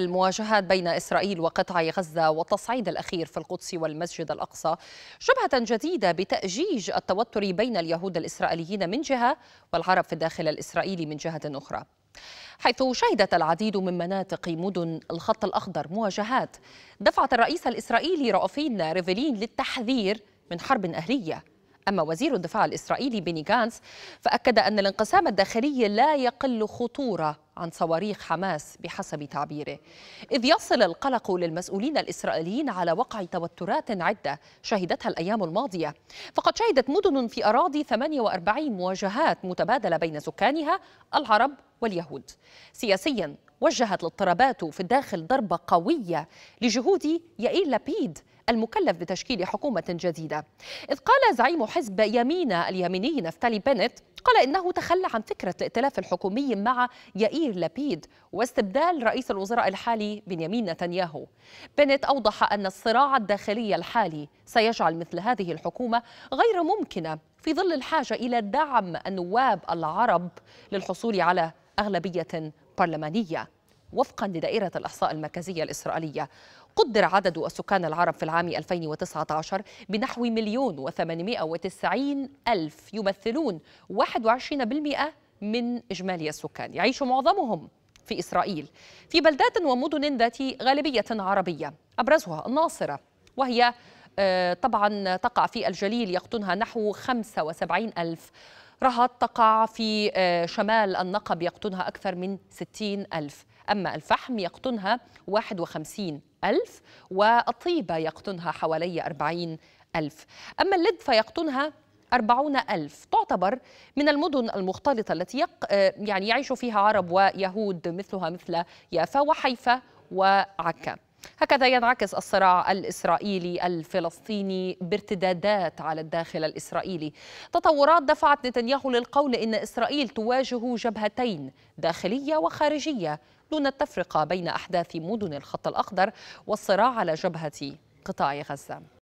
المواجهات بين إسرائيل وقطاع غزة والتصعيد الأخير في القدس والمسجد الأقصى شبهة جديدة بتأجيج التوتر بين اليهود الإسرائيليين من جهة والعرب في الداخل الإسرائيلي من جهة أخرى حيث شهدت العديد من مناطق مدن الخط الأخضر مواجهات دفعت الرئيس الإسرائيلي رافين ريفلين للتحذير من حرب أهلية أما وزير الدفاع الإسرائيلي بيني جانس فأكد أن الانقسام الداخلي لا يقل خطورة عن صواريخ حماس بحسب تعبيره إذ يصل القلق للمسؤولين الإسرائيليين على وقع توترات عدة شهدتها الأيام الماضية فقد شهدت مدن في أراضي 48 مواجهات متبادلة بين سكانها العرب واليهود سياسيا وجهت الاضطرابات في الداخل ضربة قوية لجهود يائيل لابيد المكلف بتشكيل حكومة جديدة إذ قال زعيم حزب يمين اليميني نفتالي بنت قال إنه تخلى عن فكرة الائتلاف الحكومي مع يائير لابيد واستبدال رئيس الوزراء الحالي بنيامين نتنياهو بنت أوضح أن الصراع الداخلي الحالي سيجعل مثل هذه الحكومة غير ممكنة في ظل الحاجة إلى دعم النواب العرب للحصول على أغلبية برلمانية وفقا لدائرة الإحصاء المركزية الإسرائيلية قدر عدد السكان العرب في العام 2019 بنحو مليون وثمانمائة وتسعين ألف يمثلون 21% من إجمالي السكان يعيش معظمهم في إسرائيل في بلدات ومدن ذات غالبية عربية أبرزها الناصرة وهي آه، طبعا تقع في الجليل يقطنها نحو 75 ألف رهط تقع في آه، شمال النقب يقطنها أكثر من 60 ألف أما الفحم يقطنها 51 ألف والطيبة يقطنها حوالي 40 ألف أما اللد فيقطنها أربعون ألف تعتبر من المدن المختلطة التي يق... آه، يعني يعيش فيها عرب ويهود مثلها مثل يافا وحيفا وعكا هكذا ينعكس الصراع الاسرائيلي الفلسطيني بارتدادات على الداخل الاسرائيلي. تطورات دفعت نتنياهو للقول ان اسرائيل تواجه جبهتين داخليه وخارجيه دون التفرقه بين احداث مدن الخط الاخضر والصراع على جبهه قطاع غزه.